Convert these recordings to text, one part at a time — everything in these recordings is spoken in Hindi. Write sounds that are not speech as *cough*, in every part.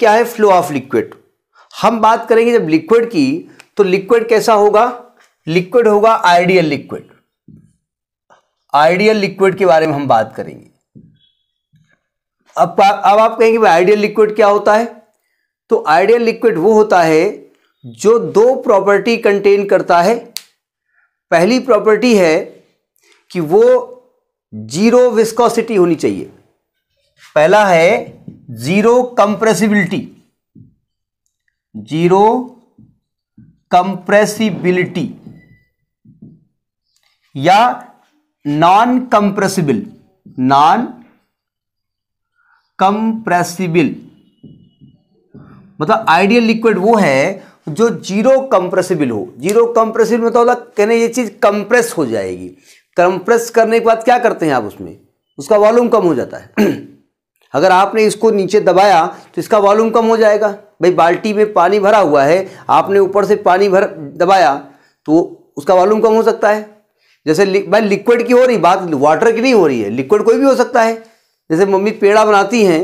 क्या है फ्लो ऑफ लिक्विड हम बात करेंगे जब लिक्विड की तो लिक्विड कैसा होगा लिक्विड होगा आइडियल लिक्विड आइडियल लिक्विड के बारे में हम बात करेंगे अब अब आप कहेंगे भाई आइडियल लिक्विड क्या होता है तो आइडियल लिक्विड वो होता है जो दो प्रॉपर्टी कंटेन करता है पहली प्रॉपर्टी है कि वो जीरो विस्कोसिटी होनी चाहिए पहला है जीरो कंप्रेसिबिलिटी जीरो कंप्रेसिबिलिटी या नॉन कंप्रेसिबल नॉन कंप्रेसिबल मतलब आइडियल लिक्विड वो है जो जीरो कंप्रेसिबल हो जीरो कंप्रेसिबल मतलब कहने ये चीज कंप्रेस हो जाएगी कंप्रेस करने के बाद क्या करते हैं आप उसमें उसका वॉल्यूम कम हो जाता है *clears throat* अगर आपने इसको नीचे दबाया तो इसका वॉल्यूम कम हो जाएगा भाई बाल्टी में पानी भरा हुआ है आपने ऊपर से पानी भर दबाया तो उसका वॉल्यूम कम हो सकता है जैसे लि, भाई लिक्विड की हो रही बात वाटर की नहीं हो रही है लिक्विड कोई भी हो सकता है जैसे मम्मी पेड़ा बनाती हैं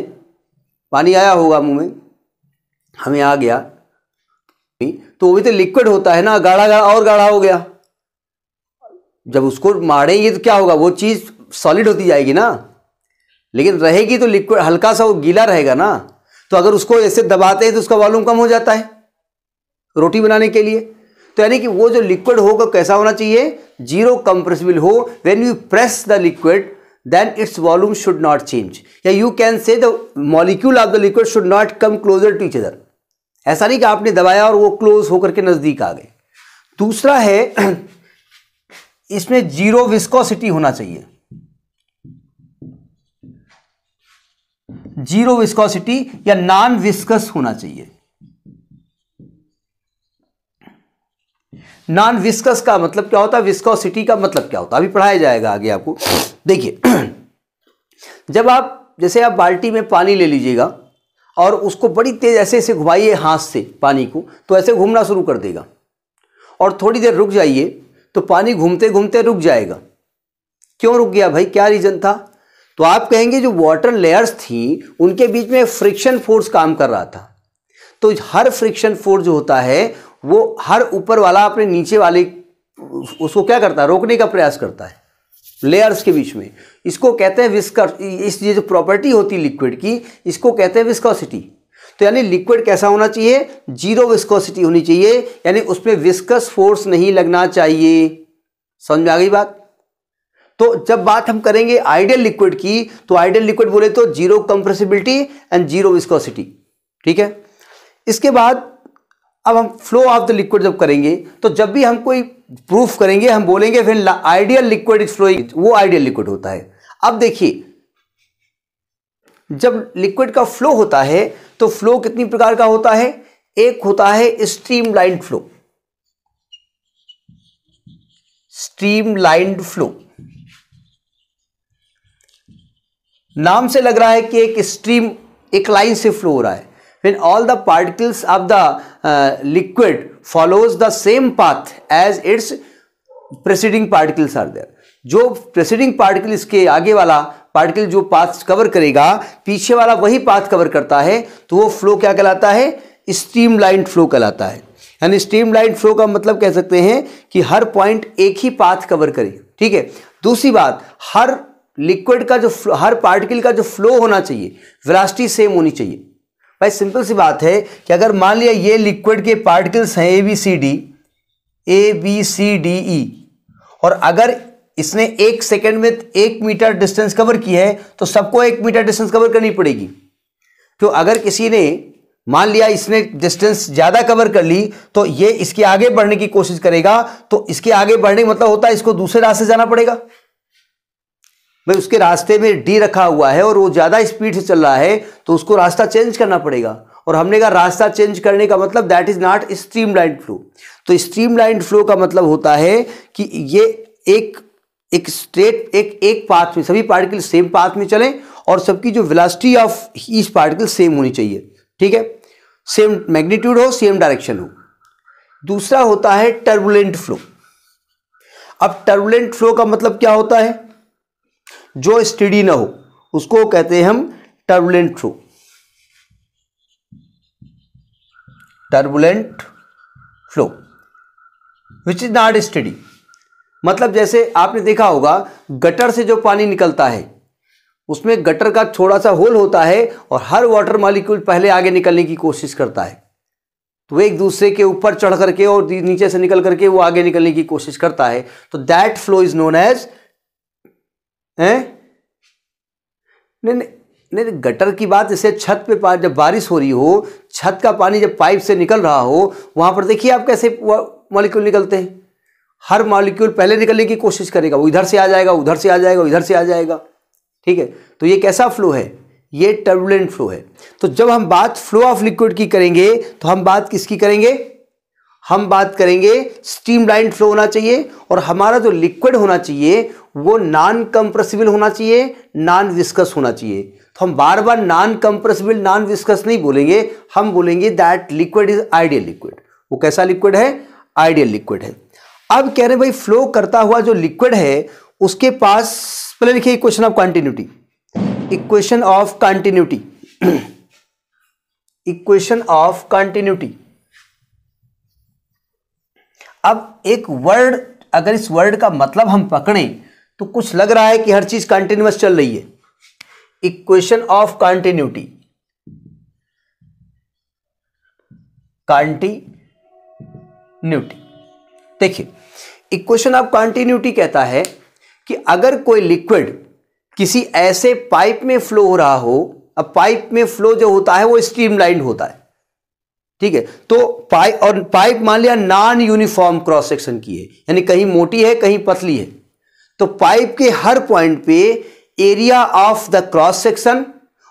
पानी आया होगा मुँह में हमें आ गया तो वो भी तो लिक्विड होता है ना गाढ़ा गाढ़ा और गाढ़ा हो गया जब उसको मारेंगे तो क्या होगा वो चीज़ सॉलिड होती जाएगी ना लेकिन रहेगी तो लिक्विड हल्का सा वो गीला रहेगा ना तो अगर उसको ऐसे दबाते हैं तो उसका वॉल्यूम कम हो जाता है रोटी बनाने के लिए तो यानी कि वो जो लिक्विड होगा कैसा होना चाहिए जीरो कंप्रेसिबल हो when you press the liquid then its volume should not change या you can say the molecule of the liquid should not come closer to each ऐसा नहीं कि आपने दबाया और वो क्लोज होकर के नज़दीक आ गए दूसरा है *clears throat* इसमें जीरो विस्कोसिटी होना चाहिए जीरो विस्कोसिटी या नॉन विस्कस होना चाहिए नॉन विस्कस का मतलब क्या होता है विस्कोसिटी का मतलब क्या होता है अभी पढ़ाया जाएगा आगे आपको देखिए जब आप जैसे आप बाल्टी में पानी ले लीजिएगा और उसको बड़ी तेज ऐसे ऐसे घुमाइए हाथ से पानी को तो ऐसे घूमना शुरू कर देगा और थोड़ी देर रुक जाइए तो पानी घूमते घूमते रुक जाएगा क्यों रुक गया भाई क्या रीज़न था तो आप कहेंगे जो वाटर लेयर्स थी उनके बीच में फ्रिक्शन फोर्स काम कर रहा था तो हर फ्रिक्शन फोर्स जो होता है वो हर ऊपर वाला अपने नीचे वाले उसको क्या करता है रोकने का प्रयास करता है लेयर्स के बीच में इसको कहते हैं विस्कर इस ये जो प्रॉपर्टी होती है लिक्विड की इसको कहते हैं विस्कोसिटी तो यानी लिक्विड कैसा होना चाहिए जीरो विस्कोसिटी होनी चाहिए यानी उसमें विस्कस फोर्स नहीं लगना चाहिए समझ में आ गई बात तो जब बात हम करेंगे आइडियल लिक्विड की तो आइडियल लिक्विड बोले तो zero compressibility and zero viscosity ठीक है इसके बाद अब हम फ्लो ऑफ द लिक्विड जब करेंगे तो जब भी हम कोई प्रूफ करेंगे हम बोलेंगे फिर आइडियल लिक्विड इज फ्लोइंग वो आइडियल लिक्विड होता है अब देखिए जब लिक्विड का फ्लो होता है तो फ्लो कितनी प्रकार का होता है एक होता है streamline flow streamline flow नाम से लग रहा है कि एक स्ट्रीम एक लाइन से फ्लो हो रहा है फिर all the particles of the liquid follows the same path as its preceding particles are there जो प्रेसिडिंग पार्टिकल इसके आगे वाला पार्टिकल जो पाथ कवर करेगा पीछे वाला वही पाथ कवर करता है तो वो फ्लो क्या कहलाता है स्ट्रीम लाइन फ्लो कहलाता है यानी स्ट्रीम लाइन फ्लो का मतलब कह सकते हैं कि हर पॉइंट एक ही पाथ कवर करे ठीक है दूसरी बात हर लिक्विड का जो हर पार्टिकल का जो फ्लो होना चाहिए वेलासिटी सेम होनी चाहिए भाई सिंपल सी बात है कि अगर मान लिया ये लिक्विड के पार्टिकल्स हैं A B C D A B C D E और अगर इसने एक सेकेंड में एक मीटर डिस्टेंस कवर की है तो सबको एक मीटर डिस्टेंस कवर करनी पड़ेगी तो अगर किसी ने मान लिया इसने डिस्टेंस ज़्यादा कवर कर ली तो ये इसके आगे बढ़ने की कोशिश करेगा तो इसके आगे बढ़ने का मतलब होता है इसको दूसरे रास्ते जाना पड़ेगा भाई उसके रास्ते में डी रखा हुआ है और वो ज़्यादा स्पीड से चल रहा है तो उसको रास्ता चेंज करना पड़ेगा और हमने कहा रास्ता चेंज करने का मतलब that is not streamline flow तो स्ट्रीम लाइन फ्लो का मतलब होता है कि ये एक एक स्ट्रेट एक एक पाथ में सभी पार्टिकल सेम पाथ में चलें और सबकी जो velocity of each particle same होनी चाहिए ठीक है सेम मैग्नीट्यूड हो सेम डायरेक्शन हो दूसरा होता है टर्बुलेंट फ्लो अब टर्बुलेंट फ्लो का मतलब क्या होता है जो स्टडी ना हो उसको कहते हैं हम turbulent flow turbulent flow which is not study मतलब जैसे आपने देखा होगा गटर से जो पानी निकलता है उसमें गटर का थोड़ा सा होल होता है और हर वाटर मालिक्यूल पहले आगे निकलने की कोशिश करता है तो एक दूसरे के ऊपर चढ़ करके और नीचे से निकल करके वो आगे निकलने की कोशिश करता है तो that flow is known as हैं नहीं नहीं नहीं गटर की बात जैसे छत पे जब बारिश हो रही हो छत का पानी जब पाइप से निकल रहा हो वहाँ पर देखिए आप कैसे मॉलिक्यूल निकलते हैं हर मॉलिक्यूल पहले निकलने की कोशिश करेगा वो इधर से आ जाएगा उधर से आ जाएगा इधर से आ जाएगा ठीक है तो ये कैसा फ्लो है ये टर्बुलेंट फ्लो है तो जब हम बात फ्लो ऑफ लिक्विड की करेंगे तो हम बात किसकी करेंगे हम बात करेंगे लाइन फ्लो होना चाहिए और हमारा जो लिक्विड होना चाहिए वो नॉन कंप्रेसिबल होना चाहिए नॉन विस्कस होना चाहिए तो हम बार बार नॉन कंप्रेसिबल नॉन विस्कस नहीं बोलेंगे हम बोलेंगे that liquid is ideal liquid वो कैसा लिक्विड है आइडियल लिक्विड है अब कह रहे भाई फ्लो करता हुआ जो लिक्विड है उसके पास पहले लिखिए equation of continuity equation of continuity equation of continuity अब एक वर्ड अगर इस वर्ड का मतलब हम पकड़ें तो कुछ लग रहा है कि हर चीज कंटिन्यूस चल रही है इक्वेशन ऑफ कंटिन्यूटी कंटिन्यूटी देखिए इक्वेशन ऑफ कंटिन्यूटी कहता है कि अगर कोई लिक्विड किसी ऐसे पाइप में फ्लो हो रहा हो अब पाइप में फ्लो जो होता है वो स्ट्रीमलाइन होता है ठीक है तो पाइप और पाइप मान लिया नॉन यूनिफॉर्म क्रॉस सेक्शन की है यानी कहीं मोटी है कहीं पतली है तो पाइप के हर पॉइंट पे area of the cross section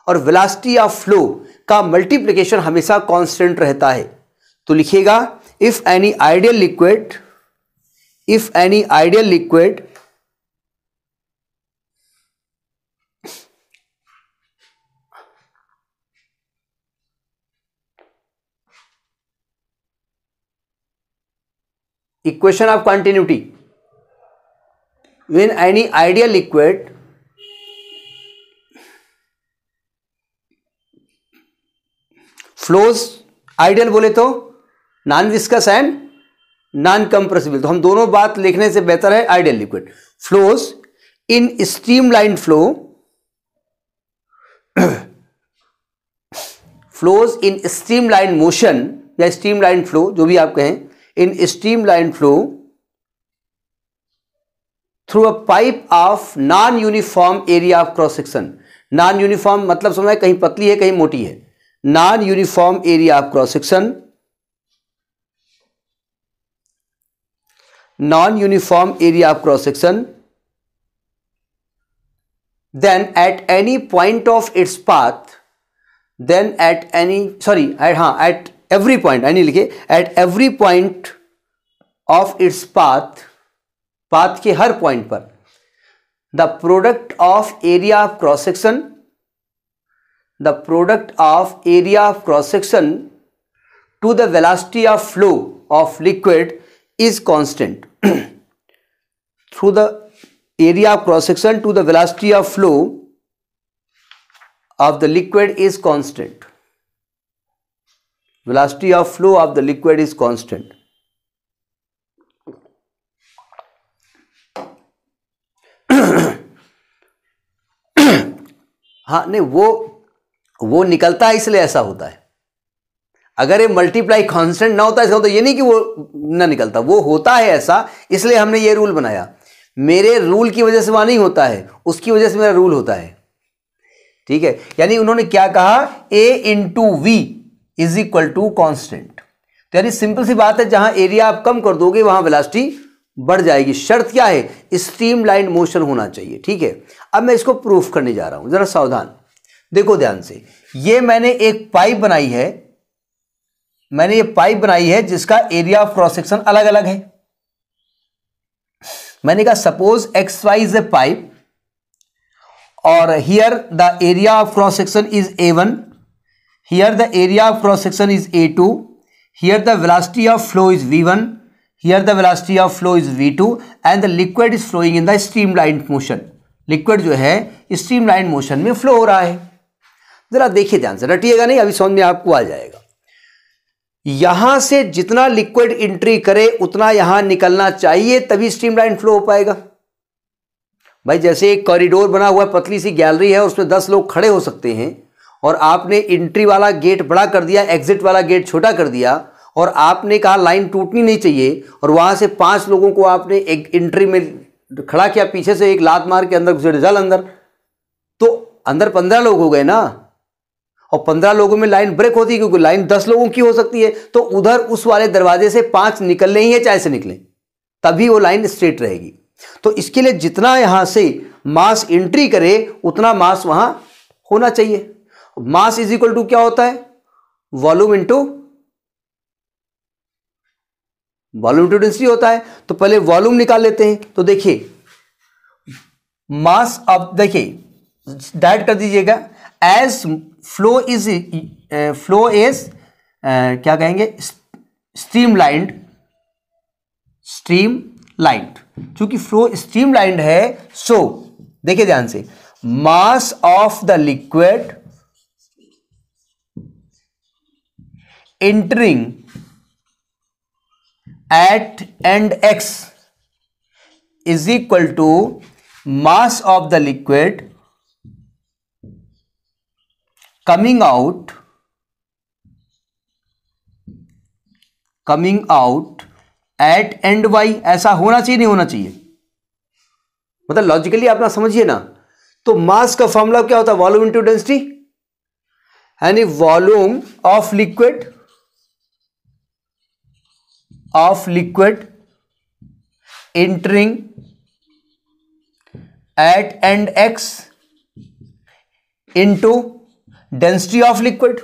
और वेलोसिटी ऑफ फ्लो का मल्टीप्लिकेशन हमेशा कांस्टेंट रहता है तो लिखिएगा if any ideal liquid if any ideal liquid equation of continuity when any ideal liquid flows ideal बोले तो non viscous and non compressible तो हम दोनों बात लिखने से बेहतर है ideal liquid flows in streamline flow flows in streamline motion या स्ट्रीम लाइन फ्लो जो भी आप कहें in streamline flow through a pipe of non uniform area of cross section non uniform मतलब समझ कहीं पतली है कहीं मोटी है non uniform area of cross section non uniform area of cross section then at any point of its path then at any sorry at हाँ एट एवरी पॉइंट यानी लिखे at every point of its path path के हर पॉइंट पर the product of area of cross section the product of area of cross section to the velocity of flow of liquid is constant through the area of cross section to the velocity of flow of the liquid is constant velocity of flow of the liquid is constant हाँ नहीं वो वो निकलता है इसलिए ऐसा होता है अगर ये मल्टीप्लाई कांस्टेंट ना होता इसका तो ये नहीं कि वो ना निकलता वो होता है ऐसा इसलिए हमने ये रूल बनाया मेरे रूल की वजह से वहां नहीं होता है उसकी वजह से मेरा रूल होता है ठीक है यानी उन्होंने क्या कहा A into V is equal to constant तो यानी सिंपल सी बात है जहां एरिया आप कम कर दोगे वहां वेलासिटी बढ़ जाएगी शर्त क्या है स्ट्रीम लाइन मोशन होना चाहिए ठीक है अब मैं इसको प्रूफ करने जा रहा हूं जरा सावधान देखो ध्यान से ये मैंने एक पाइप बनाई है मैंने ये पाइप बनाई है जिसका एरिया ऑफ क्रॉस सेक्शन अलग अलग है मैंने कहा suppose X Y is a pipe और here the area of cross section is A one here the area of cross section is A two here the velocity of flow is V one here the velocity of flow is v2 and the liquid is flowing in the streamlined motion liquid जो है streamlined मोशन में फ्लो हो रहा है जरा देखिए ध्यान से रटिएगा नहीं अभी समझ में आपको आ जाएगा यहां से जितना लिक्विड एंट्री करे उतना यहां निकलना चाहिए तभी स्ट्रीमलाइन फ्लो हो पाएगा भाई जैसे एक कॉरिडोर बना हुआ है पतली सी गैलरी है उसमें दस लोग खड़े हो सकते हैं और आपने एंट्री वाला गेट बड़ा कर दिया एग्जिट वाला गेट छोटा कर दिया और आपने कहा लाइन टूटनी नहीं चाहिए और वहां से पांच लोगों को आपने एक एंट्री में खड़ा किया पीछे से एक लात मार के अंदर घुसे जल अंदर तो अंदर पंद्रह लोग हो गए ना और पंद्रह लोगों में लाइन ब्रेक होती है क्योंकि लाइन दस लोगों की हो सकती है तो उधर उस वाले दरवाजे से पांच निकलने ही है चाहे से निकले तभी वो लाइन स्ट्रेट रहेगी तो इसके लिए जितना यहां से मास एंट्री करे उतना मास वहां होना चाहिए मास इज इक्वल टू क्या होता है volume into volume to density होता है तो पहले वॉल्यूम निकाल लेते हैं तो देखिए मास ऑफ देखिए डायट कर दीजिएगा as flow is flow is क्या कहेंगे स्ट्रीम लाइंड स्ट्रीम लाइंड चूंकि फ्लो स्ट्रीम लाइंड है सो so, देखिए ध्यान से mass of the liquid entering at end X is equal to mass of the liquid coming out coming out at end Y ऐसा होना चाहिए नहीं होना चाहिए मतलब लॉजिकली आप ना समझिए ना तो मास का फॉर्मूला क्या होता है वॉल्यूम इंटू डेंसिटी यानी volume of liquid of liquid entering at end x into density of liquid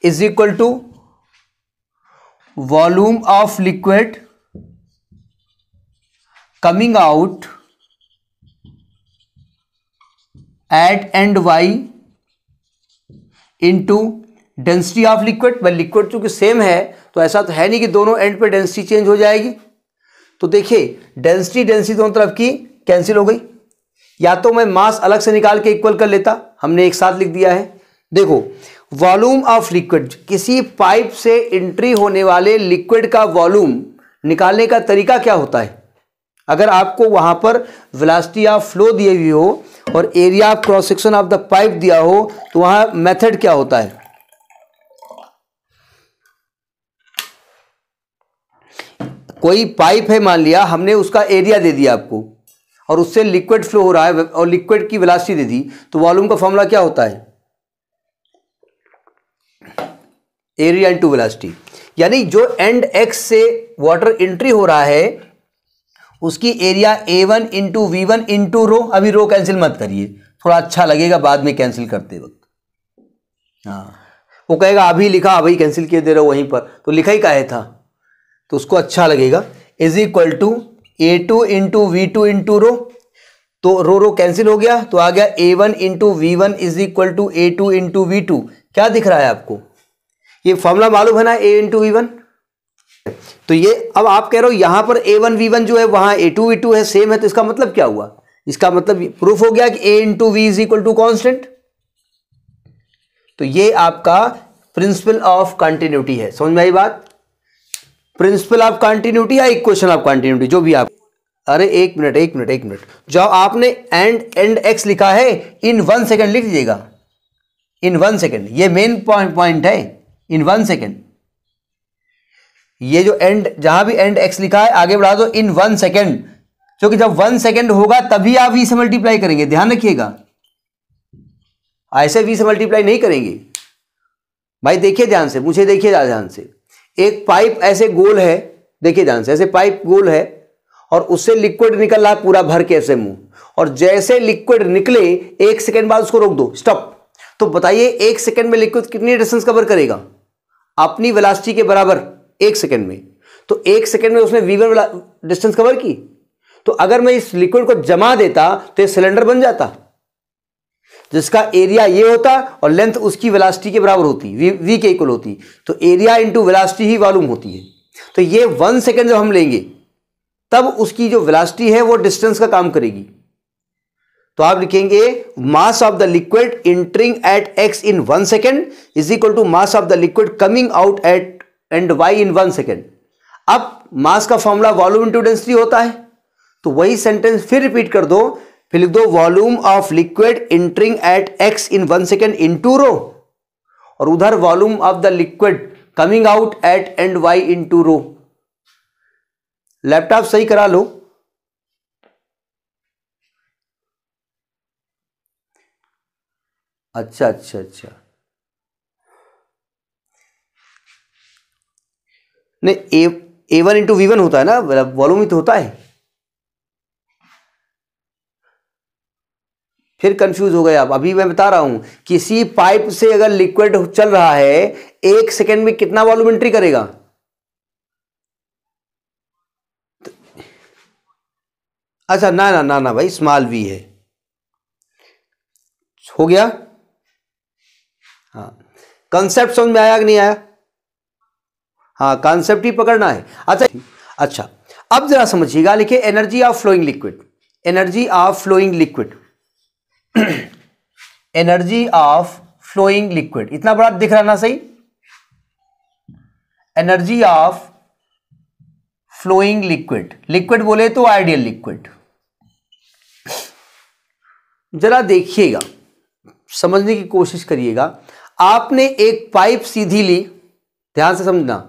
is equal to volume of liquid coming out at end y into density of liquid वह लिक्विड चूंकि सेम है तो ऐसा तो है नहीं कि दोनों एंड पे डेंसिटी चेंज हो जाएगी तो देखिए डेंसिटी डेंसिटी दोनों तरफ की कैंसिल हो गई या तो मैं मास अलग से निकाल के इक्वल कर लेता हमने एक साथ लिख दिया है देखो वॉल्यूम ऑफ लिक्विड किसी पाइप से एंट्री होने वाले लिक्विड का वॉल्यूम निकालने का तरीका क्या होता है अगर आपको वहां पर वेलासिटी ऑफ फ्लो दिए हुई हो और area of cross section of the pipe दिया हो तो वहां मेथड क्या होता है कोई पाइप है मान लिया हमने उसका एरिया दे दिया आपको और उससे लिक्विड फ्लो हो रहा है और लिक्विड की वेलासिटी दे दी तो वॉल्यूम का फॉर्मूला क्या होता है एरिया इंटू वेलासिटी यानी जो एंड एक्स से वाटर एंट्री हो रहा है उसकी area A one into V one into rho अभी रो कैंसिल मत करिए थोड़ा अच्छा लगेगा बाद में कैंसिल करते वक्त हाँ वो कहेगा अभी लिखा अभी कैंसिल किए दे रहा हूँ वहीं पर तो लिखा ही काहे था तो उसको अच्छा लगेगा is equal to A two into V two into rho तो रो रो कैंसिल हो गया तो आ गया A one into V one is equal to A two into V two क्या दिख रहा है आपको ये फॉर्मूला मालूम है ना ए इंटू वी वन तो ये अब आप कह रहे हो यहां पर ए वन वी वन जो है वहां ए टू वी टू है सेम है तो इसका मतलब क्या हुआ इसका मतलब प्रूफ हो गया कि A into V is equal to constant तो ये आपका प्रिंसिपल ऑफ कंटिन्यूटी है समझ में आई बात प्रिंसिपल ऑफ कंटिन्यूटी या इक्वेशन ऑफ कंटिन्यूटी जो भी आप अरे एक मिनट एक मिनट एक मिनट जब आपने एंड एंड एक्स लिखा है इन वन सेकेंड लिख दीजिएगा इन वन सेकेंड ये मेन पॉइंट पॉइंट है इन वन सेकेंड ये जो एंड जहां भी एंड एक्स लिखा है आगे बढ़ा दो इन वन सेकेंड क्योंकि जब वन सेकेंड होगा तभी आप वी से मल्टीप्लाई करेंगे ध्यान रखिएगा ऐसे वी से मल्टीप्लाई नहीं करेंगे भाई देखिए ध्यान से मुझे देखिए ध्यान से एक पाइप ऐसे गोल है देखिए ध्यान से ऐसे पाइप गोल है और उससे लिक्विड निकल रहा है पूरा भर के ऐसे मुंह और जैसे लिक्विड निकले एक सेकेंड बाद उसको रोक दो स्टॉप तो बताइए एक सेकेंड में लिक्विड कितनी डिस्टेंस कवर करेगा अपनी वेलासिटी के बराबर एक सेकेंड में तो एक सेकेंड में उसने वीवर डिस्टेंस कवर की तो अगर मैं इस लिक्विड को जमा देता तो ये सिलेंडर बन जाता जिसका एरिया ये होता और लेंथ उसकी वेलासिटी के बराबर होती वी वी के इक्वल होती तो एरिया इंटू वेलासिटी ही वॉल्यूम होती है तो ये वन सेकेंड जब हम लेंगे तब उसकी जो वेलासिटी है वो डिस्टेंस का काम करेगी तो आप लिखेंगे mass of the liquid entering at X in one second is equal to mass of the liquid coming out at end Y in one second अब मास का फॉर्मूला वॉल्यूम इंटू डेंसिटी होता है तो वही सेंटेंस फिर रिपीट कर दो फिर लिख दो volume of liquid entering at X in one second into rho और उधर volume of the liquid coming out at end Y into rho laptop सही करा लो अच्छा अच्छा अच्छा नहीं A one into V one होता है ना वॉल्यूम मतलब ही तो होता है फिर कंफ्यूज हो गए आप अभी मैं बता रहा हूं किसी पाइप से अगर लिक्विड चल रहा है एक सेकेंड में कितना वॉल्यूम एंट्री करेगा अच्छा ना ना ना ना भाई स्मॉल वी है हो गया हाँ कंसेप्ट समझ में आया कि नहीं आया हाँ कॉन्सेप्ट ही पकड़ना है अच्छा अच्छा अब जरा समझिएगा लिखिए energy of flowing liquid energy of flowing liquid energy of flowing liquid इतना बड़ा दिख रहा ना सही energy of flowing liquid liquid बोले तो आइडियल लिक्विड जरा देखिएगा समझने की कोशिश करिएगा आपने एक पाइप सीधी ली ध्यान से समझना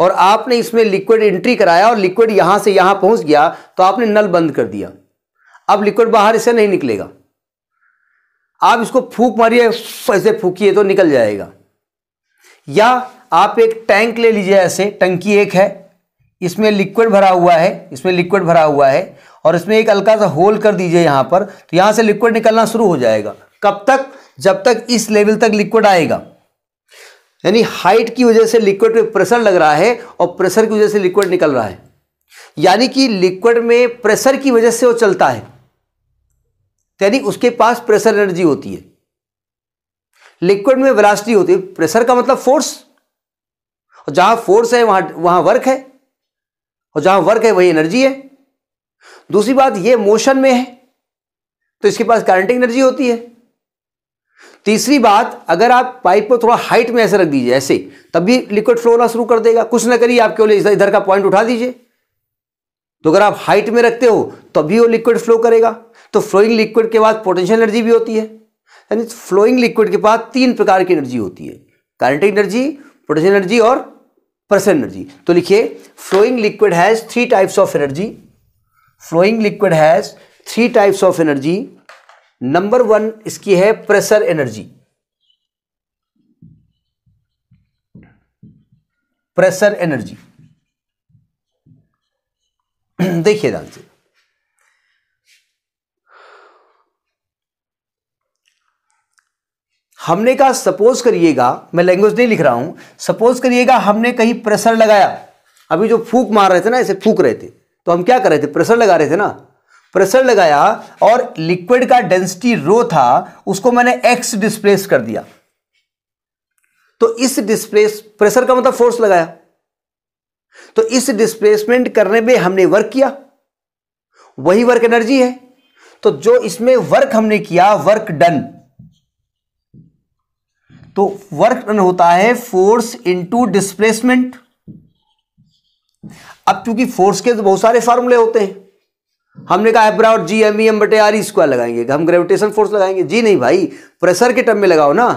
और आपने इसमें लिक्विड एंट्री कराया और लिक्विड यहां से यहां पहुंच गया तो आपने नल बंद कर दिया अब लिक्विड बाहर इसे नहीं निकलेगा आप इसको फूक मारिए ऐसे फूकिए तो निकल जाएगा या आप एक टैंक ले लीजिए ऐसे टंकी एक है इसमें लिक्विड भरा हुआ है इसमें लिक्विड भरा हुआ है और इसमें एक हल्का सा होल कर दीजिए यहाँ पर तो यहाँ से लिक्विड निकलना शुरू हो जाएगा कब तक जब तक इस लेवल तक लिक्विड आएगा यानी हाइट की वजह से लिक्विड में प्रेशर लग रहा है और प्रेशर की वजह से लिक्विड निकल रहा है यानी कि लिक्विड में प्रेशर की वजह से वो चलता है यानी उसके पास प्रेशर एनर्जी होती है लिक्विड में वेलासिटी होती है प्रेशर का मतलब फोर्स और जहां फोर्स है वहां वहां वर्क है और जहां वर्क है वही एनर्जी है दूसरी बात ये मोशन में है तो इसके पास करंटिंग एनर्जी होती है तीसरी बात अगर आप पाइप को थोड़ा हाइट में ऐसे रख दीजिए ऐसे तब भी लिक्विड फ्लो होना शुरू कर देगा कुछ ना करिए आप केवल इधर का पॉइंट उठा दीजिए तो अगर आप हाइट में रखते हो तभी वो लिक्विड फ्लो करेगा तो फ्लोइंग लिक्विड के बाद पोटेंशियल एनर्जी भी होती है यानी फ्लोइंग लिक्विड के बाद तीन प्रकार की एनर्जी होती है कारंटिक एनर्जी पोटेंशियल एनर्जी और प्रेशर एनर्जी तो लिखिए flowing liquid has three types of energy flowing liquid has three types of energy number one इसकी है प्रेशर एनर्जी प्रेशर एनर्जी *clears throat* देखिए ध्यान जी हमने कहा सपोज करिएगा मैं लैंग्वेज नहीं लिख रहा हूं सपोज करिएगा हमने कहीं प्रेशर लगाया अभी जो फूक मार रहे थे ना ऐसे फूक रहे थे तो हम क्या कर रहे थे प्रेशर लगा रहे थे ना प्रेशर लगाया और लिक्विड का डेंसिटी रो था उसको मैंने एक्स डिस्प्लेस कर दिया तो इस डिस्प्लेस प्रेशर का मतलब फोर्स लगाया तो इस डिस्प्लेसमेंट करने में हमने वर्क किया वही वर्क एनर्जी है तो जो इसमें वर्क हमने किया वर्क डन तो वर्क डन होता है फोर्स इनटू डिस्प्लेसमेंट अब क्योंकि फोर्स के तो बहुत सारे फॉर्मूले होते हैं हमने कहा और जी एम ई एम बटे आर स्क्वायर e लगाएंगे हम ग्रेविटेशन फोर्स लगाएंगे जी नहीं भाई प्रेशर के टर्म में लगाओ ना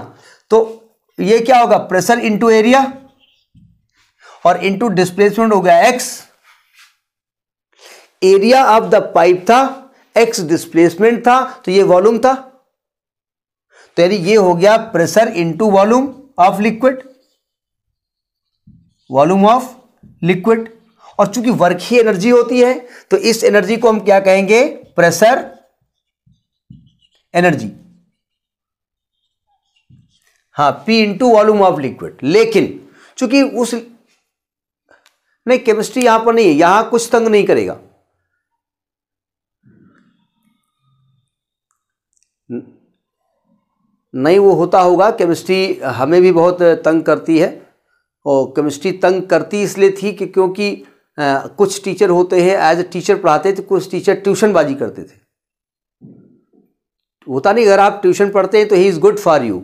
तो ये क्या होगा प्रेशर इंटू एरिया और इनटू डिस्प्लेसमेंट हो गया X area of the pipe था एक्स डिस्प्लेसमेंट था तो ये वॉल्यूम था तो यानी ये हो गया pressure into volume of liquid volume of liquid और चूंकि वर्क ही एनर्जी होती है तो इस एनर्जी को हम क्या कहेंगे प्रेशर एनर्जी हाँ P into volume of liquid लेकिन चूंकि उस नहीं केमिस्ट्री यहां पर नहीं है यहां कुछ तंग नहीं करेगा नहीं वो होता होगा केमिस्ट्री हमें भी बहुत तंग करती है और केमिस्ट्री तंग करती इसलिए थी कि क्योंकि आ, कुछ टीचर होते हैं एज ए टीचर पढ़ाते थे कुछ टीचर ट्यूशनबाजी करते थे होता नहीं अगर आप ट्यूशन पढ़ते हैं तो he is good for you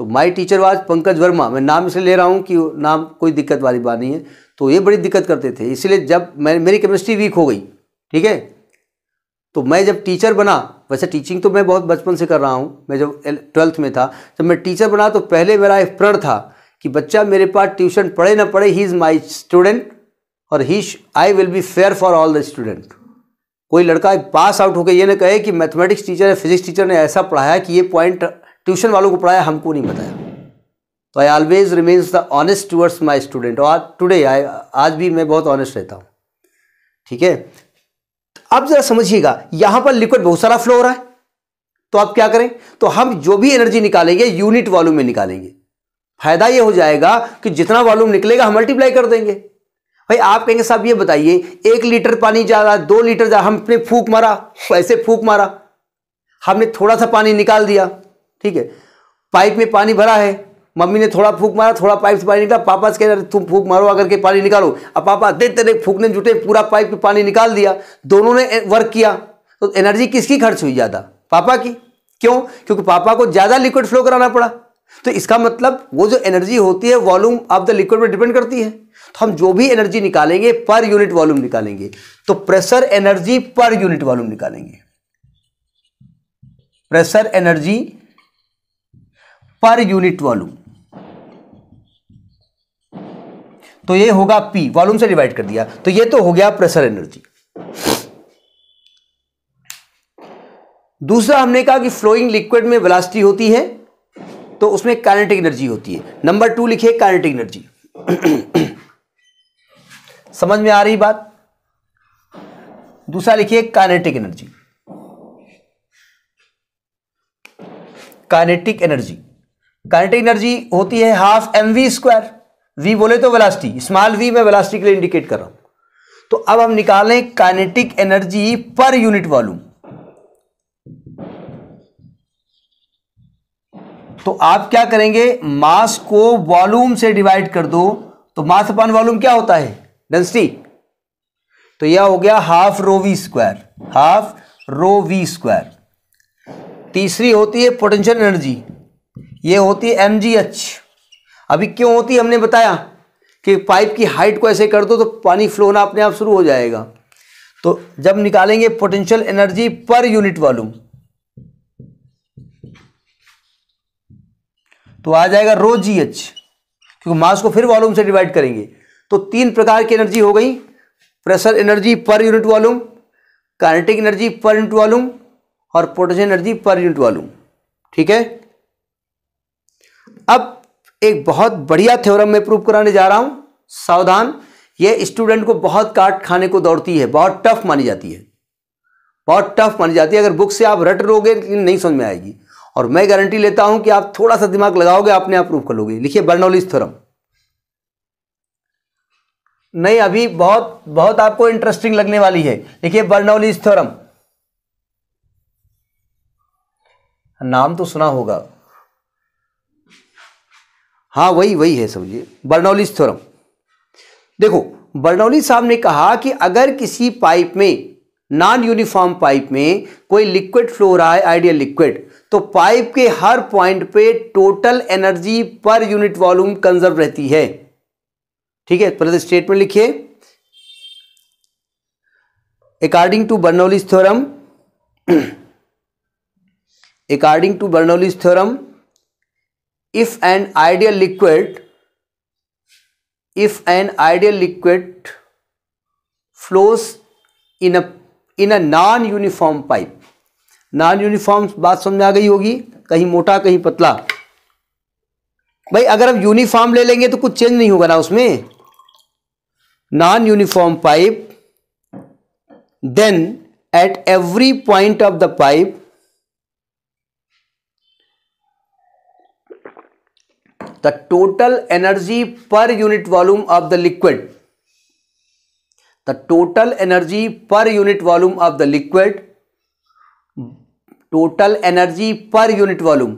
तो my teacher was Pankaj Verma मैं नाम इसलिए ले रहा हूँ कि नाम कोई दिक्कत वाली बात नहीं है तो ये बड़ी दिक्कत करते थे इसलिए जब मैं मेरी केमिस्ट्री वीक हो गई ठीक है तो मैं जब टीचर बना वैसे टीचिंग तो मैं बहुत बचपन से कर रहा हूँ मैं जब ट्वेल्थ में था जब मैं टीचर बना तो पहले मेरा एक प्रण था कि बच्चा मेरे पास ट्यूशन पढ़े ना पढ़े ही इज़ माई स्टूडेंट और he I will be fair for all the student कोई लड़का पास आउट होकर ये ना कहे कि मैथमेटिक्स टीचर या फिजिक्स टीचर ने ऐसा पढ़ाया कि ये पॉइंट ट्यूशन वालों को पढ़ाया हमको नहीं बताया तो I always remains the honest towards my student और टुडे आई आज भी मैं बहुत ऑनेस्ट रहता हूँ ठीक है अब जरा समझिएगा यहां पर लिक्विड बहुत सारा फ्लो हो रहा है तो आप क्या करें तो हम जो भी एनर्जी निकालेंगे यूनिट वॉल्यूम में निकालेंगे फायदा यह हो जाएगा कि जितना वॉल्यूम निकलेगा हम मल्टीप्लाई कर देंगे भाई आप कहेंगे साहब ये बताइए एक लीटर पानी जा रहा दो लीटर जा हमने फूक मारा ऐसे फूक मारा हमने थोड़ा सा पानी निकाल दिया ठीक है पाइप में पानी भरा है मम्मी ने थोड़ा फूक मारा थोड़ा पाइप से पानी निकला पापा से कह रहे तुम फूक मारो अगर के पानी निकालो अब पापा देख तेरे फूकने जुटे पूरा पाइप में पानी निकाल दिया दोनों ने वर्क किया तो एनर्जी किसकी खर्च हुई ज़्यादा पापा की क्यों क्योंकि पापा को ज़्यादा लिक्विड फ्लो कराना पड़ा तो इसका मतलब वो जो एनर्जी होती है वॉल्यूम ऑफ द लिक्विड पर डिपेंड करती है तो हम जो भी एनर्जी निकालेंगे पर यूनिट वॉल्यूम निकालेंगे तो pressure energy per unit volume निकालेंगे pressure energy per unit volume तो ये होगा पी वॉल्यूम से डिवाइड कर दिया तो ये तो हो गया प्रेशर एनर्जी दूसरा हमने कहा कि फ्लोइंग लिक्विड में वेलोसिटी होती है तो उसमें काइनेटिक एनर्जी होती है नंबर टू लिखिए काइनेटिक एनर्जी समझ में आ रही बात दूसरा लिखिए kinetic energy kinetic energy kinetic energy होती है half M V square V बोले तो वेलासिटी स्मॉल वी मैं वेलासिटी के लिए इंडिकेट कर रहा हूं तो अब हम निकालें kinetic energy per unit volume तो आप क्या करेंगे मास को वॉल्यूम से डिवाइड कर दो तो मास अपॉन वॉल्यूम क्या होता है डेंसिटी तो यह हो गया half rho we square half rho we square तीसरी होती है पोटेंशियल एनर्जी ये होती है एम जी एच अभी क्यों होती है हमने बताया कि पाइप की हाइट को ऐसे कर दो तो पानी फ्लो होना अपने आप शुरू हो जाएगा तो जब निकालेंगे potential energy per unit volume तो आ जाएगा रो जी एच क्योंकि मास को फिर वॉल्यूम से डिवाइड करेंगे तो तीन प्रकार की एनर्जी हो गई pressure energy per unit volume kinetic energy per unit volume और potential energy per unit volume ठीक है अब एक बहुत बढ़िया थ्योरम में प्रूव कराने जा रहा हूं सावधान ये स्टूडेंट को बहुत काट खाने को दौड़ती है बहुत टफ मानी जाती है बहुत टफ मानी जाती है अगर बुक से आप रट रोगे नहीं समझ में आएगी और मैं गारंटी लेता हूं कि आप थोड़ा सा दिमाग लगाओगे अपने आप प्रूव कर लोगे लिखिए बर्नौली थ्योरम नहीं अभी बहुत बहुत आपको इंटरेस्टिंग लगने वाली है लिखिए बर्नौली थ्योरम नाम तो सुना होगा हाँ वही वही है समझिए बर्नौली थ्योरम देखो बर्नौली साहब ने कहा कि अगर किसी पाइप में नॉन यूनिफॉर्म पाइप में कोई लिक्विड फ्लो रहा है आइडियल लिक्विड तो पाइप के हर पॉइंट पे total energy per unit volume conserve रहती है ठीक है पहले तो स्टेटमेंट लिखिए according to Bernoulli theorem according to Bernoulli theorem if an ideal liquid if an ideal liquid flows in a in a non uniform pipe non uniform बात समझ में आ गई होगी कहीं मोटा कहीं पतला भाई अगर हम यूनिफॉर्म ले लेंगे तो कुछ चेंज नहीं होगा ना उसमें non uniform pipe then at every point of the pipe the total energy per unit volume of the liquid the total energy per unit volume of the liquid total energy per unit volume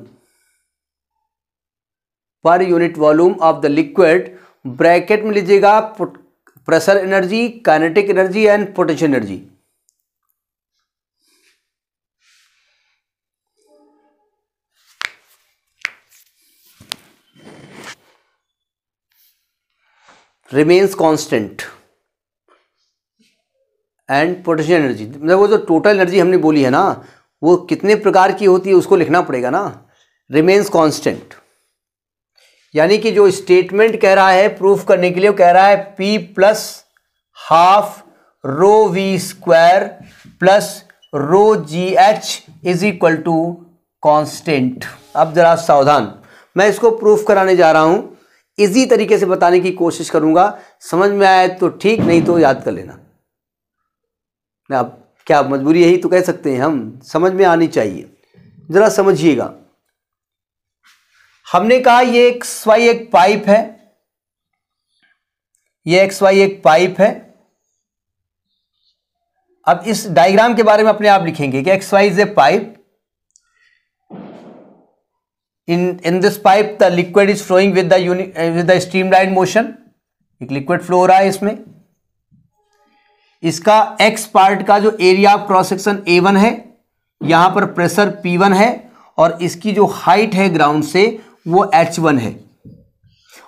per unit volume of the liquid bracket में लीजिएगा pressure energy kinetic energy and potential energy remains constant and potential energy मतलब वो जो टोटल एनर्जी हमने बोली है ना वो कितने प्रकार की होती है उसको लिखना पड़ेगा ना रिमेन्स कॉन्स्टेंट यानी कि जो स्टेटमेंट कह रहा है प्रूफ करने के लिए वो कह रहा है P plus half rho we square plus rho ji H is equal to constant अब जरा सावधान मैं इसको प्रूफ कराने जा रहा हूं इजी तरीके से बताने की कोशिश करूंगा समझ में आए तो ठीक नहीं तो याद कर लेना अब क्या मजबूरी यही तो कह सकते हैं हम समझ में आनी चाहिए ज़रा समझिएगा हमने कहा ये एक्स वाई एक पाइप है ये एक्स वाई एक पाइप है अब इस डायग्राम के बारे में अपने आप लिखेंगे कि X Y is a pipe in in this pipe the liquid is flowing with the uni, uh, with the streamlined motion एक लिक्विड फ्लो हो रहा है इसमें इसका एक्स पार्ट का जो area of cross section A one है यहां पर प्रेशर पी वन है और इसकी जो हाइट है ग्राउंड से वो एच वन है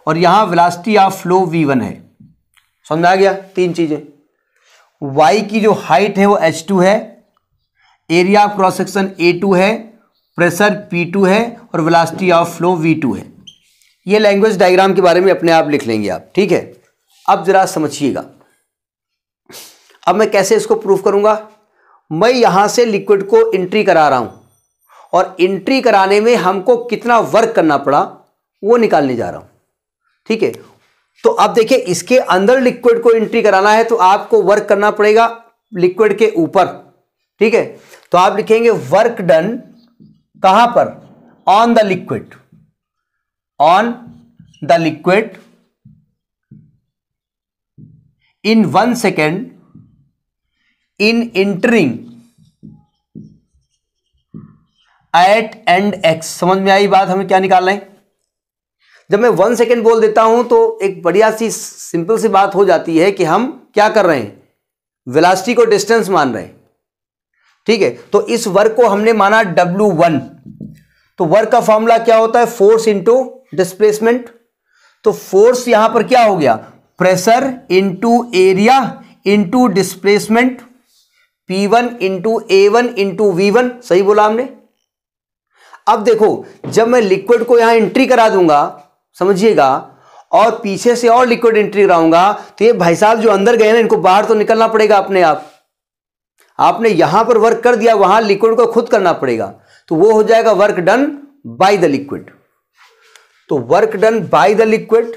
और यहां velocity of flow V one है समझा गया तीन चीजें वाई की जो हाइट है वो एच टू है area of cross section A two है प्रेशर P2 है और वेलासिटी ऑफ फ्लो V2 है ये लैंग्वेज डायग्राम के बारे में अपने आप लिख लेंगे आप ठीक है अब ज़रा समझिएगा अब मैं कैसे इसको प्रूफ करूंगा मैं यहां से लिक्विड को एंट्री करा रहा हूं और एंट्री कराने में हमको कितना वर्क करना पड़ा वो निकालने जा रहा हूं ठीक है तो अब देखिए इसके अंदर लिक्विड को एंट्री कराना है तो आपको वर्क करना पड़ेगा लिक्विड के ऊपर ठीक है तो आप लिखेंगे वर्क डन कहां पर on the liquid on the liquid in one second in entering at end X समझ में आई बात हमें क्या निकालना है जब मैं वन सेकेंड बोल देता हूं तो एक बढ़िया सी सिंपल सी बात हो जाती है कि हम क्या कर रहे हैं वेलासिटी को डिस्टेंस मान रहे हैं ठीक है तो इस वर्क को हमने माना डब्ल्यू वन तो वर्क का फॉर्मूला क्या होता है फोर्स इंटू डिस्प्लेसमेंट तो फोर्स यहां पर क्या हो गया pressure into area into displacement P one into A one into V one सही बोला हमने अब देखो जब मैं लिक्विड को यहां एंट्री करा दूंगा समझिएगा और पीछे से और लिक्विड एंट्री कराऊंगा तो ये भाई साहब जो अंदर गए ना इनको बाहर तो निकलना पड़ेगा अपने आप आपने यहां पर वर्क कर दिया वहां लिक्विड को खुद करना पड़ेगा तो वो हो जाएगा work done by the liquid तो work done by the liquid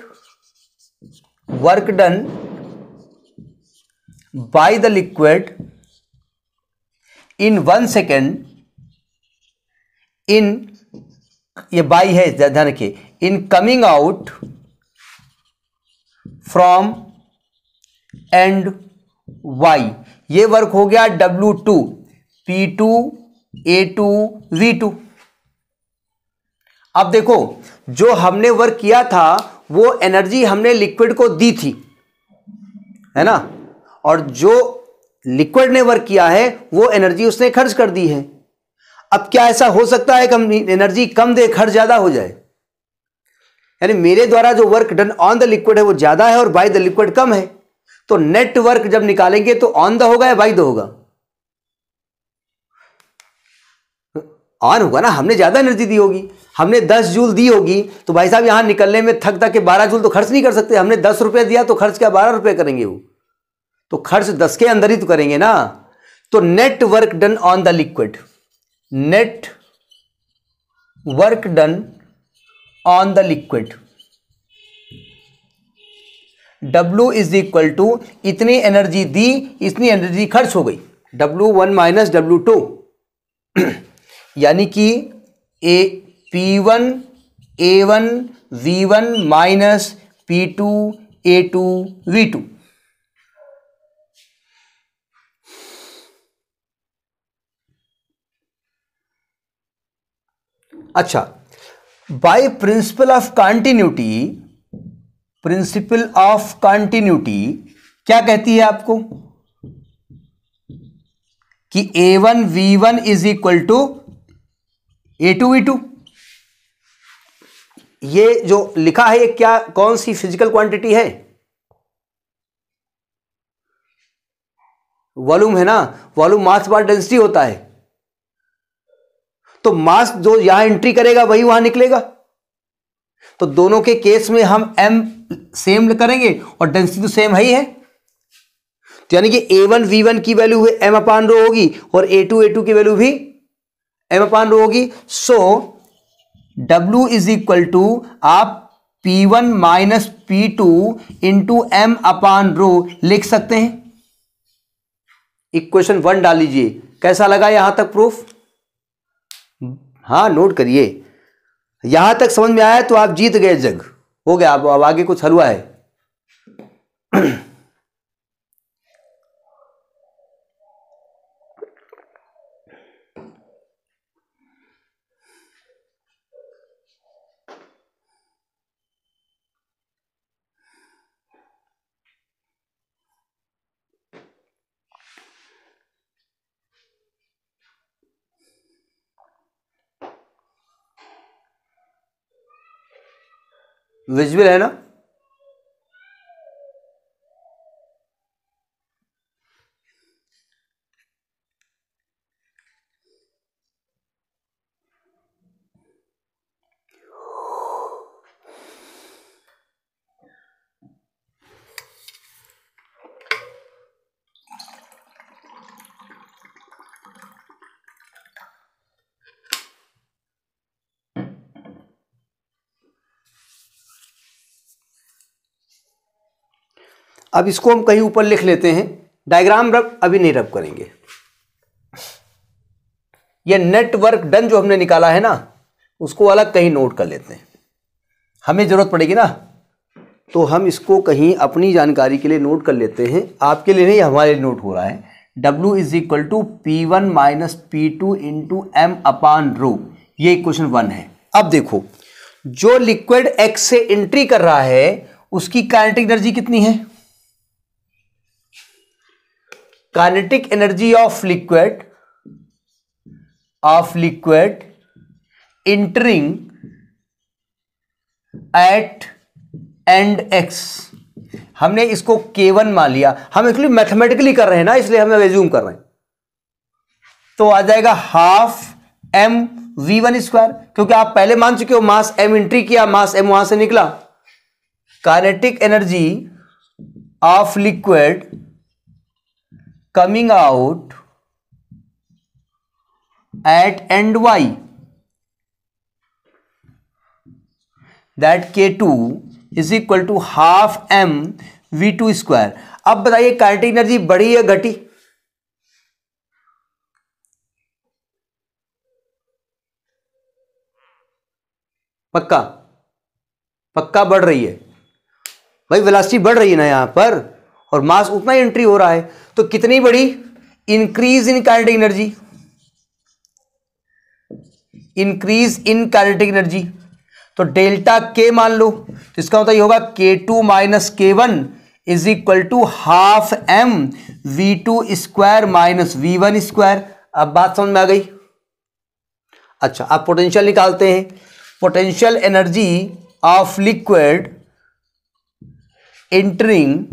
work done by the liquid in one second in ये बाई है ध्यान रखिए in coming out from end Y ये वर्क हो गया W two P two A two V two अब देखो जो हमने वर्क किया था वो एनर्जी हमने लिक्विड को दी थी है ना और जो लिक्विड ने वर्क किया है वो एनर्जी उसने खर्च कर दी है अब क्या ऐसा हो सकता है कि एनर्जी कम दे खर्च ज़्यादा हो जाए यानी मेरे द्वारा जो work done on the liquid है वो ज़्यादा है और बाय द लिक्विड कम है तो नेटवर्क जब निकालेंगे तो ऑन द होगा या बाई द होगा ऑन होगा ना हमने ज़्यादा एनर्जी दी होगी हमने 10 जूल दी होगी तो भाई साहब यहां निकलने में थक थक के 12 जूल तो खर्च नहीं कर सकते हमने दस रुपये दिया तो खर्च क्या बारह रुपये करेंगे वो तो खर्च दस के अंदर ही तो करेंगे ना तो net work done on the liquid net work done on the liquid W is equal to इतनी एनर्जी दी इतनी एनर्जी खर्च हो गई W1 one minus W two यानी कि A P one A one V one minus P two A two V two अच्छा by principle of continuity principle of continuity क्या कहती है आपको कि A one V one is equal to A two V two ये जो लिखा है क्या कौन सी फिजिकल क्वांटिटी है वॉल्यूम है ना वॉल्यूम मास बार डेंसिटी होता है तो मास जो यहां एंट्री करेगा वही वहां निकलेगा तो दोनों के केस में हम एम सेम करेंगे और डेंसिटी तो सेम है ही है तो यानी कि ए वन वी वन की वैल्यू एम अपान रो होगी और ए टू ए टू की वैल्यू भी एम अपान रो होगी so W is equal to आप P one minus P two into M upon rho लिख सकते हैं इक्वेशन वन डाल लीजिए कैसा लगा यहां तक प्रूफ हां नोट करिए यहां तक समझ में आया तो आप जीत गए जग हो गया अब आगे कुछ हलवा है विजुअल है ना अब इसको हम कहीं ऊपर लिख लेते हैं डायग्राम रब अभी नहीं रब करेंगे यह नेटवर्क डन जो हमने निकाला है ना उसको अलग कहीं नोट कर लेते हैं हमें ज़रूरत पड़ेगी ना तो हम इसको कहीं अपनी जानकारी के लिए नोट कर लेते हैं आपके लिए नहीं हमारे लिए नोट हो रहा है W is equal to P one minus P two into M upon rho ये क्वेश्चन वन है अब देखो जो लिक्विड एक्स से एंट्री कर रहा है उसकी काइनेटिक एनर्जी कितनी है kinetic energy of liquid of liquid entering at end X हमने इसको के वन मान लिया हम एक्चुअली मैथमेटिकली कर रहे हैं ना इसलिए हम रेज्यूम कर रहे हैं तो आ जाएगा half M V one square क्योंकि आप पहले मान चुके हो मास एम एंट्री किया मास एम वहां से निकला kinetic energy of liquid coming out at end Y that K two is equal to half M V two square अब बताइए कार्टिक एनर्जी बढ़ी या घटी पक्का पक्का बढ़ रही है भाई वेलोसिटी बढ़ रही है ना यहां पर और मास उतना ही एंट्री हो रहा है तो कितनी बड़ी increase in kinetic energy increase in kinetic energy तो डेल्टा के मान लो तो इसका होता मतलब ही होगा K two minus K one is equal to half M V two square minus V one square अब बात समझ में आ गई अच्छा आप पोटेंशियल निकालते हैं potential energy of liquid entering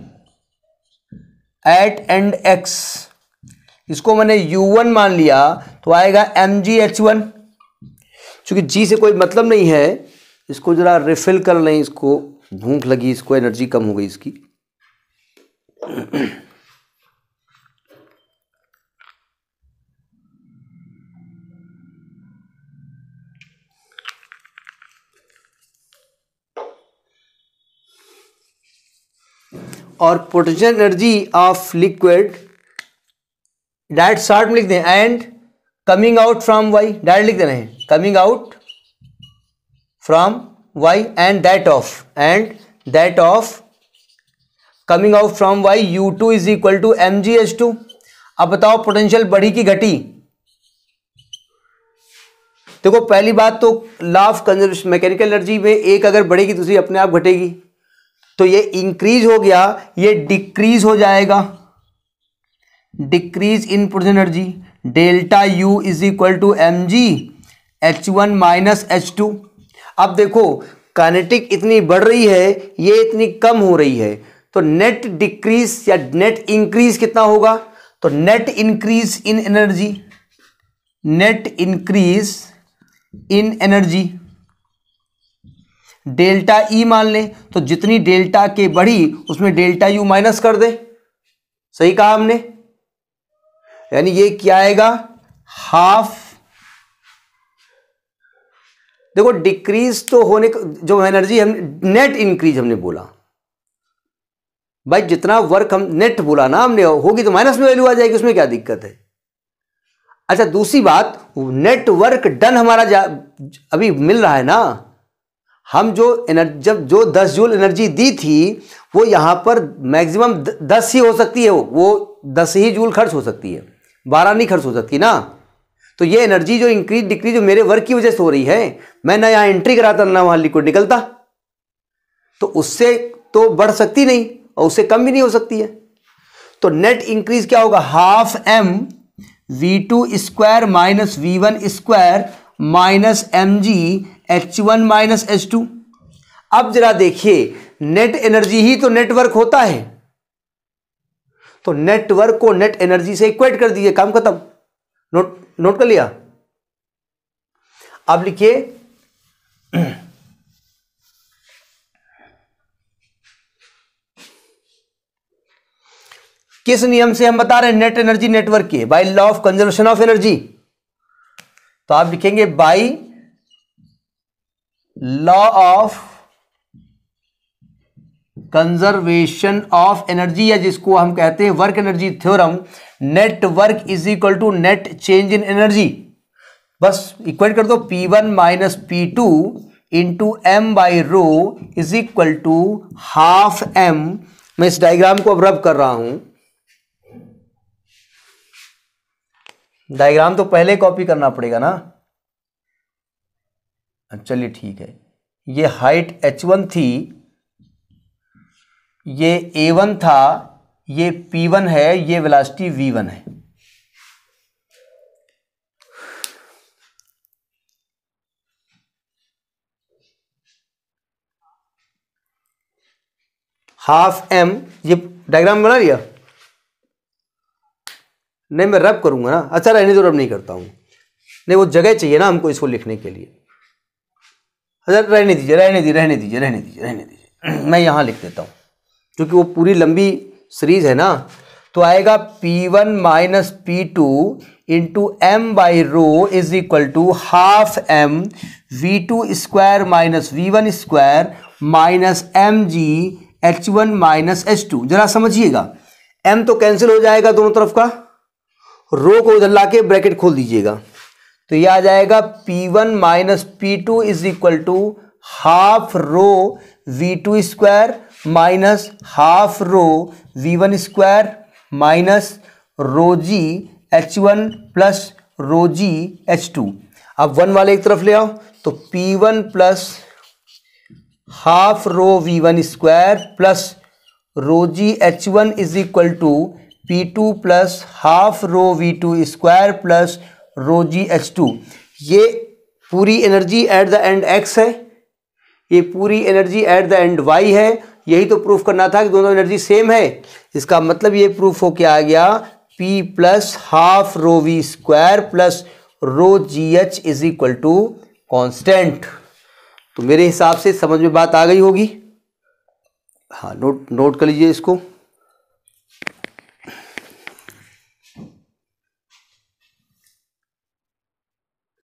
at end X इसको मैंने यू वन मान लिया तो आएगा एम जी एच वन चूंकि जी से कोई मतलब नहीं है इसको ज़रा रिफिल कर लें इसको भूख लगी इसको एनर्जी कम हो गई इसकी और potential energy of liquid direct short में लिख दें and coming out from Y direct लिख दे रहे हैं coming out from Y and that of and that of coming out from Y U two is equal to M G H two अब बताओ पोटेंशियल बढ़ी की घटी देखो पहली बात तो law of conservation mechanical energy में एक अगर बढ़ेगी दूसरी अपने आप घटेगी तो ये इंक्रीज हो गया ये डिक्रीज हो जाएगा डिक्रीज इन पुरुष energy delta U is equal to M G H one minus H two अब देखो कानेटिक इतनी बढ़ रही है ये इतनी कम हो रही है तो नेट डिक्रीज या नेट इंक्रीज कितना होगा तो net increase in energy net increase in energy delta E मान ले तो जितनी डेल्टा के बढ़ी उसमें डेल्टा यू माइनस कर दे सही कहा हमने यानी ये क्या आएगा हाफ देखो डिक्रीज तो होने जो एनर्जी हम नेट इंक्रीज हमने बोला भाई जितना वर्क हम नेट बोला ना हमने होगी तो माइनस में वैल्यू आ जाएगी उसमें क्या दिक्कत है अच्छा दूसरी बात नेटवर्क डन हमारा अभी मिल रहा है ना हम जो एनर्जी जब जो 10 जूल एनर्जी दी थी वो यहाँ पर मैक्सिमम 10 ही हो सकती है वो वो 10 ही जूल खर्च हो सकती है 12 नहीं खर्च हो सकती ना तो ये एनर्जी जो इंक्रीज डिक्रीज जो मेरे वर्क की वजह से हो रही है मैं ना यहाँ एंट्री कराता ना वहाँ लिक्विड निकलता तो उससे तो बढ़ सकती नहीं और उससे कम भी नहीं हो सकती है तो नेट इंक्रीज क्या होगा half M V two square minus V one square minus M G H one minus H two अब जरा देखिए नेट एनर्जी ही तो नेटवर्क होता है तो नेटवर्क को नेट एनर्जी से इक्वेट कर दीजिए काम खत्म नोट नोट कर लिया अब लिखिए किस नियम से हम बता रहे हैं नेट एनर्जी नेटवर्क के by law of conservation of energy तो आप लिखेंगे by law of conservation of energy या जिसको हम कहते हैं work energy theorem net work is equal to net change in energy बस इक्वेट कर दो P1 one minus P two into M by rho is equal to half M मैं इस डायग्राम को अब रब कर रहा हूं डायग्राम तो पहले कॉपी करना पड़ेगा ना चलिए ठीक है ये हाइट एच वन थी ये ए वन था ये पी वन है ये वेलासिटी वी वन है हाफ एम ये डायग्राम बना लिया नहीं मैं रब करूंगा ना अच्छा रहने तो रब नहीं करता हूं नहीं वो जगह चाहिए ना हमको इसको लिखने के लिए हजरत अच्छा, रहने दीजिए रहने दीजिए रहने दीजिए रहने दीजिए रहने दीजिए *clears throat* मैं यहाँ लिख देता हूँ क्योंकि वो पूरी लंबी सीरीज है ना तो आएगा P1 one minus P two into M by rho is equal to half M V two square minus V one square minus M G H one minus H two जरा समझिएगा एम तो कैंसिल हो जाएगा दोनों तरफ का रो को उधर ला के ब्रैकेट खोल दीजिएगा तो यह आ जाएगा P1 one minus P two is equal to half rho v two square minus half rho v one square minus rho g h one plus rho g h two अब वन वाले एक तरफ ले आओ तो P1 one plus half rho v one square plus rho g h one is equal to P two plus half rho v two square plus rho ji H two ये पूरी energy at the end X है ये पूरी energy at the end Y है यही तो प्रूफ करना था कि दोनों एनर्जी सेम है इसका मतलब ये प्रूफ हो क्या आ गया P plus half rho we square plus rho ji H is equal to constant तो मेरे हिसाब से समझ में बात आ गई होगी हाँ नोट नोट कर लीजिए इसको